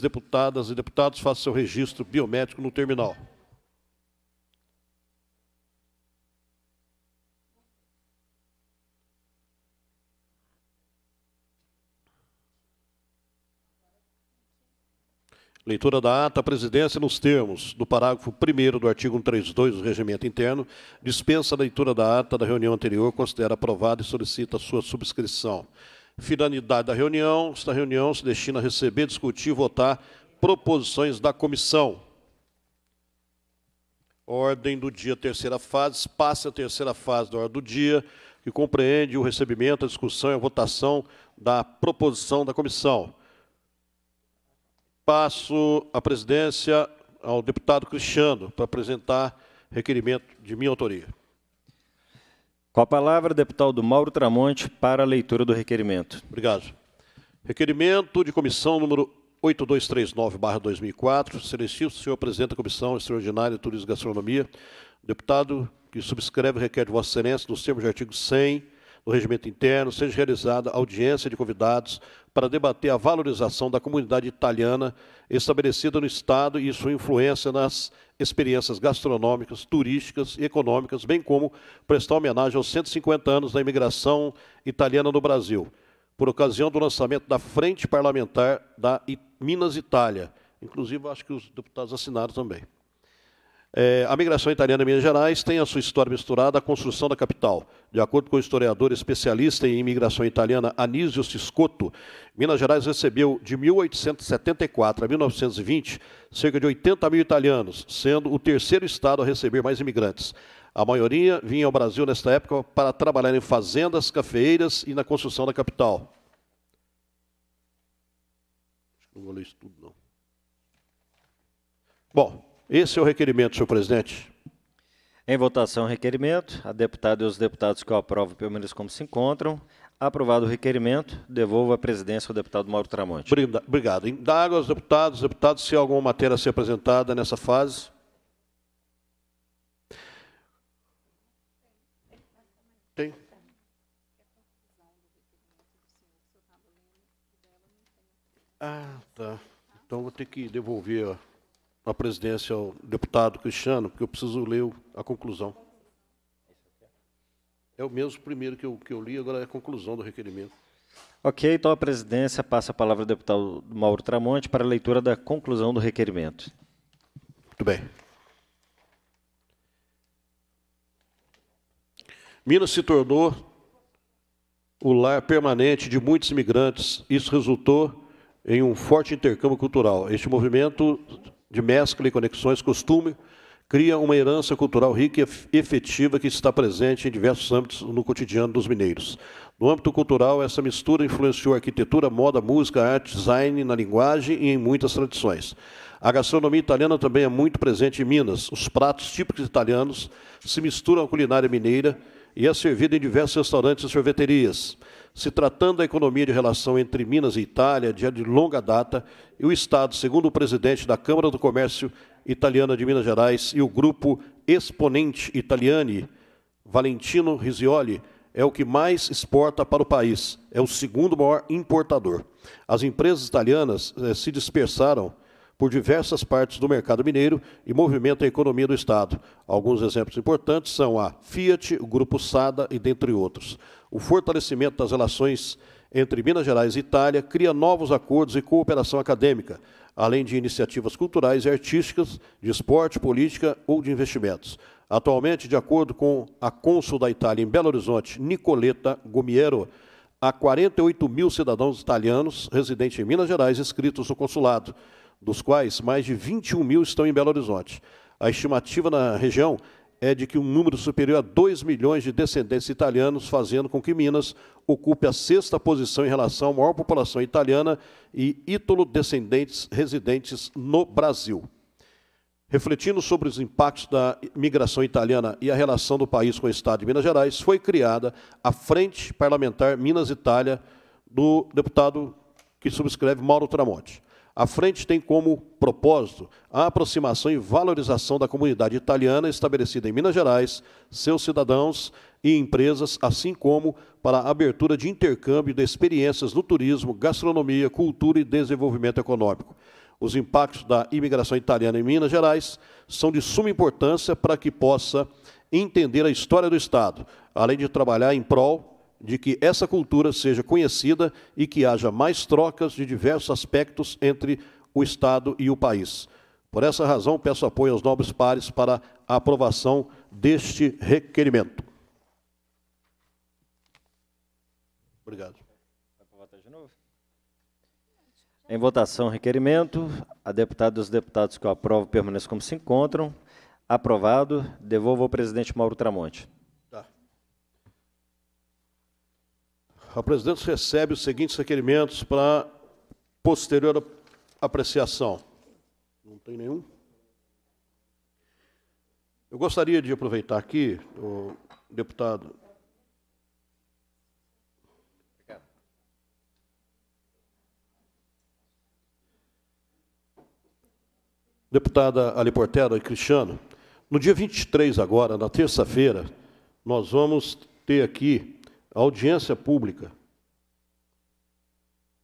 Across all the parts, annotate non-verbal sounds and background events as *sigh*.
deputadas e deputados façam seu registro biométrico no terminal. Leitura da ata, a presidência, nos termos do parágrafo 1 do artigo 132 do Regimento Interno, dispensa a leitura da ata da reunião anterior, considera aprovada e solicita sua subscrição. Finalidade da reunião. Esta reunião se destina a receber, discutir e votar proposições da comissão. Ordem do dia, terceira fase. Passa a terceira fase da ordem do dia, que compreende o recebimento, a discussão e a votação da proposição da comissão. Passo a presidência ao deputado Cristiano para apresentar requerimento de minha autoria. Com a palavra, deputado Mauro Tramonte, para a leitura do requerimento. Obrigado. Requerimento de comissão número 8239-2004. Seletivo, senhor presidente da Comissão Extraordinária de Turismo e Gastronomia, deputado que subscreve o requer de Vossa Excelência, no termos de artigo 100 do Regimento Interno, seja realizada audiência de convidados para debater a valorização da comunidade italiana estabelecida no Estado e sua influência nas experiências gastronômicas, turísticas e econômicas, bem como prestar homenagem aos 150 anos da imigração italiana no Brasil, por ocasião do lançamento da Frente Parlamentar da Minas Itália. Inclusive, acho que os deputados assinaram também. É, a migração italiana em Minas Gerais tem a sua história misturada à construção da capital. De acordo com o historiador especialista em imigração italiana Anísio Ciscotto, Minas Gerais recebeu de 1874 a 1920 cerca de 80 mil italianos, sendo o terceiro estado a receber mais imigrantes. A maioria vinha ao Brasil nesta época para trabalhar em fazendas, cafeeiras e na construção da capital. Não vou ler isso tudo, não. Bom, esse é o requerimento, senhor presidente. Em votação, requerimento. A deputada e os deputados que o aprovam, pelo menos como se encontram. Aprovado o requerimento, devolvo a presidência ao deputado Mauro Tramonte. Obrigado. Indago aos deputados. Deputados, se há alguma matéria a ser apresentada nessa fase. Tem? Ah, tá. Então vou ter que devolver. Ó a presidência ao deputado Cristiano, porque eu preciso ler a conclusão. É o mesmo primeiro que eu, que eu li, agora é a conclusão do requerimento. Ok, então a presidência passa a palavra ao deputado Mauro Tramonte para a leitura da conclusão do requerimento. Muito bem. Minas se tornou o lar permanente de muitos imigrantes. Isso resultou em um forte intercâmbio cultural. Este movimento de mescla e conexões, costume, cria uma herança cultural rica e efetiva que está presente em diversos âmbitos no cotidiano dos mineiros. No âmbito cultural, essa mistura influenciou a arquitetura, moda, música, arte, design, na linguagem e em muitas tradições. A gastronomia italiana também é muito presente em Minas. Os pratos típicos italianos se misturam à culinária mineira e é servida em diversos restaurantes e sorveterias. Se tratando da economia de relação entre Minas e Itália, de longa data, e o Estado, segundo o presidente da Câmara do Comércio Italiana de Minas Gerais e o grupo Exponente Italiani, Valentino Risioli, é o que mais exporta para o país, é o segundo maior importador. As empresas italianas eh, se dispersaram por diversas partes do mercado mineiro e movimentam a economia do Estado. Alguns exemplos importantes são a Fiat, o Grupo Sada e dentre outros. O fortalecimento das relações entre Minas Gerais e Itália cria novos acordos e cooperação acadêmica, além de iniciativas culturais e artísticas, de esporte, política ou de investimentos. Atualmente, de acordo com a cônsul da Itália em Belo Horizonte, Nicoleta Gomiero, há 48 mil cidadãos italianos residentes em Minas Gerais inscritos no consulado, dos quais mais de 21 mil estão em Belo Horizonte. A estimativa na região é de que um número superior a 2 milhões de descendentes italianos, fazendo com que Minas ocupe a sexta posição em relação à maior população italiana e ítalo-descendentes residentes no Brasil. Refletindo sobre os impactos da migração italiana e a relação do país com o Estado de Minas Gerais, foi criada a Frente Parlamentar Minas Itália do deputado que subscreve Mauro Tramonte. A frente tem como propósito a aproximação e valorização da comunidade italiana estabelecida em Minas Gerais, seus cidadãos e empresas, assim como para a abertura de intercâmbio de experiências no turismo, gastronomia, cultura e desenvolvimento econômico. Os impactos da imigração italiana em Minas Gerais são de suma importância para que possa entender a história do Estado, além de trabalhar em prol de que essa cultura seja conhecida e que haja mais trocas de diversos aspectos entre o Estado e o país. Por essa razão, peço apoio aos nobres pares para a aprovação deste requerimento. Obrigado. Em votação, requerimento. A deputada e os deputados que eu aprovo permaneçam como se encontram. Aprovado. Devolvo ao presidente Mauro Tramonte. a presidente recebe os seguintes requerimentos para posterior apreciação. Não tem nenhum? Eu gostaria de aproveitar aqui, o deputado. Deputada Ali Portela e Cristiano, no dia 23 agora, na terça-feira, nós vamos ter aqui audiência pública,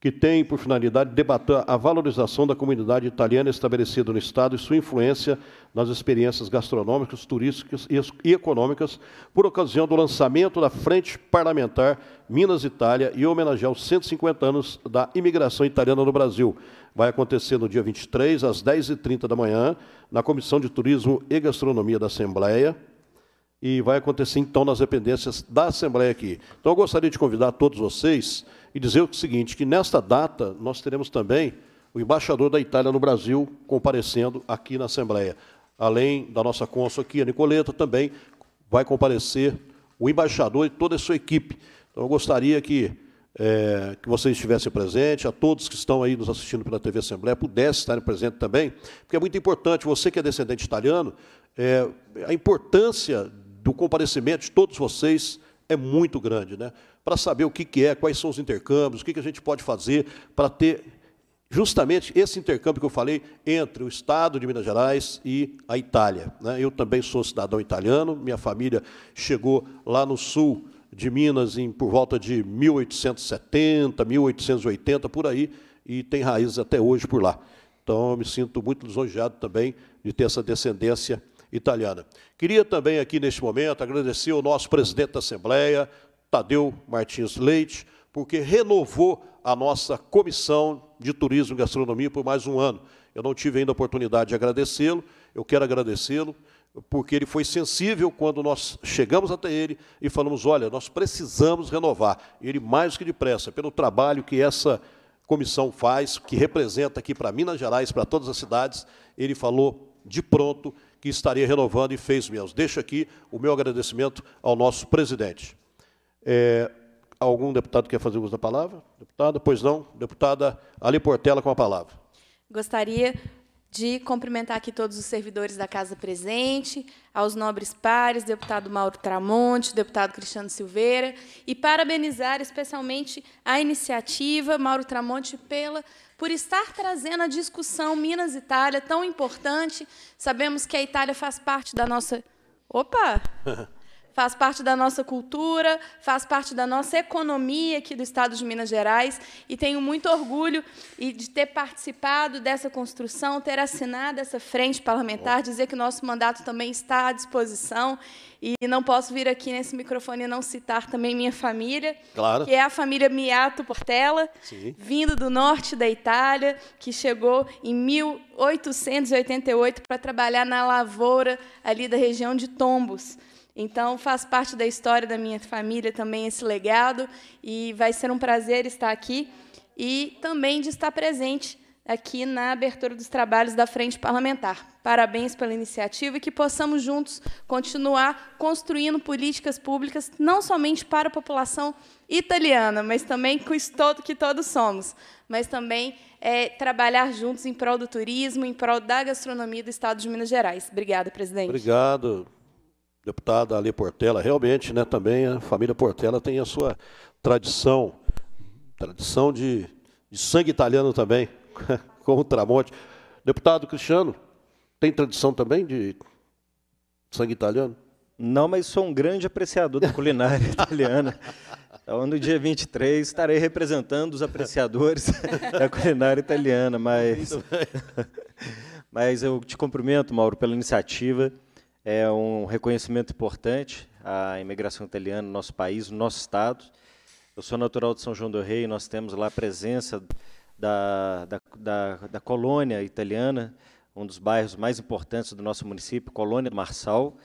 que tem por finalidade debater a valorização da comunidade italiana estabelecida no Estado e sua influência nas experiências gastronômicas, turísticas e econômicas, por ocasião do lançamento da Frente Parlamentar Minas Itália e homenagear os 150 anos da imigração italiana no Brasil. Vai acontecer no dia 23, às 10h30 da manhã, na Comissão de Turismo e Gastronomia da Assembleia, e vai acontecer então nas dependências da Assembleia aqui. Então eu gostaria de convidar todos vocês e dizer o seguinte, que nesta data nós teremos também o embaixador da Itália no Brasil comparecendo aqui na Assembleia. Além da nossa cônsul aqui, a Nicoleta, também vai comparecer o embaixador e toda a sua equipe. Então eu gostaria que é, que vocês estivessem presentes, a todos que estão aí nos assistindo pela TV Assembleia, pudessem estar presente também, porque é muito importante, você que é descendente italiano, é, a importância do comparecimento de todos vocês é muito grande, né? Para saber o que, que é, quais são os intercâmbios, o que, que a gente pode fazer para ter justamente esse intercâmbio que eu falei entre o Estado de Minas Gerais e a Itália. Né? Eu também sou cidadão italiano, minha família chegou lá no sul de Minas em, por volta de 1870, 1880, por aí, e tem raízes até hoje por lá. Então, eu me sinto muito lisonjeado também de ter essa descendência italiana italiana. Queria também aqui neste momento agradecer ao nosso presidente da Assembleia, Tadeu Martins Leite, porque renovou a nossa comissão de turismo e gastronomia por mais um ano. Eu não tive ainda a oportunidade de agradecê-lo, eu quero agradecê-lo, porque ele foi sensível quando nós chegamos até ele e falamos: olha, nós precisamos renovar. Ele, mais que depressa, pelo trabalho que essa comissão faz, que representa aqui para Minas Gerais, para todas as cidades, ele falou de pronto que estaria renovando e fez mesmo. Deixo aqui o meu agradecimento ao nosso presidente. É, algum deputado quer fazer uso da palavra? Deputado, pois não? Deputada Ali Portela com a palavra. Gostaria de cumprimentar aqui todos os servidores da casa presente, aos nobres pares, deputado Mauro Tramonte, deputado Cristiano Silveira, e parabenizar especialmente a iniciativa Mauro Tramonte pela por estar trazendo a discussão Minas Itália tão importante. Sabemos que a Itália faz parte da nossa Opa! *laughs* faz parte da nossa cultura, faz parte da nossa economia aqui do Estado de Minas Gerais, e tenho muito orgulho de ter participado dessa construção, ter assinado essa frente parlamentar, dizer que nosso mandato também está à disposição, e não posso vir aqui nesse microfone e não citar também minha família, claro. que é a família Miato Portela, Sim. vindo do norte da Itália, que chegou em 1888 para trabalhar na lavoura ali da região de Tombos. Então, faz parte da história da minha família também esse legado, e vai ser um prazer estar aqui e também de estar presente aqui na abertura dos trabalhos da Frente Parlamentar. Parabéns pela iniciativa e que possamos juntos continuar construindo políticas públicas não somente para a população italiana, mas também com todo que todos somos, mas também é, trabalhar juntos em prol do turismo, em prol da gastronomia do Estado de Minas Gerais. Obrigada, presidente. Obrigado deputada Ale Portela, realmente, né, também a família Portela tem a sua tradição, tradição de, de sangue italiano também, *laughs* como o Tramonte. Deputado Cristiano, tem tradição também de sangue italiano? Não, mas sou um grande apreciador da culinária *laughs* italiana. Então, no dia 23, estarei representando os apreciadores *laughs* da culinária italiana, mas... mas eu te cumprimento, Mauro, pela iniciativa. É um reconhecimento importante à imigração italiana no nosso país, no nosso estado. Eu sou natural de São João do Rei, nós temos lá a presença da, da, da, da colônia italiana, um dos bairros mais importantes do nosso município, Colônia do Marçal.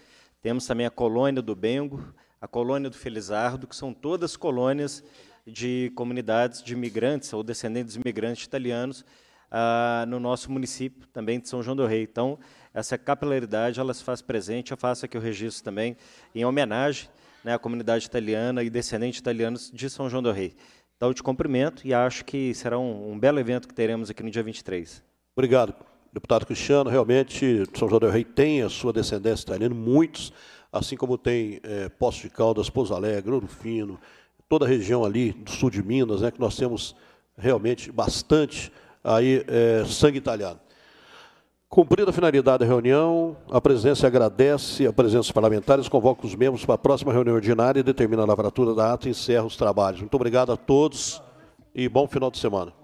Temos também a Colônia do Bengo, a Colônia do Felizardo, que são todas colônias de comunidades de imigrantes ou descendentes de imigrantes italianos ah, no nosso município, também de São João do Rei. Então, essa capilaridade ela se faz presente. Eu faço aqui o registro também em homenagem né, à comunidade italiana e descendentes italianos de São João do Rei. Então, eu te cumprimento e acho que será um, um belo evento que teremos aqui no dia 23. Obrigado, deputado Cristiano. Realmente, São João do Rei tem a sua descendência italiana, muitos, assim como tem é, eh, Poço de Caldas, Pouso Alegre, Ouro Fino, toda a região ali do sul de Minas, né, que nós temos realmente bastante aí é, sangue italiano. Cumprida a finalidade da reunião, a presidência agradece a presença dos parlamentares, convoca os membros para a próxima reunião ordinária e determina a lavratura da ata e encerra os trabalhos. Muito obrigado a todos e bom final de semana.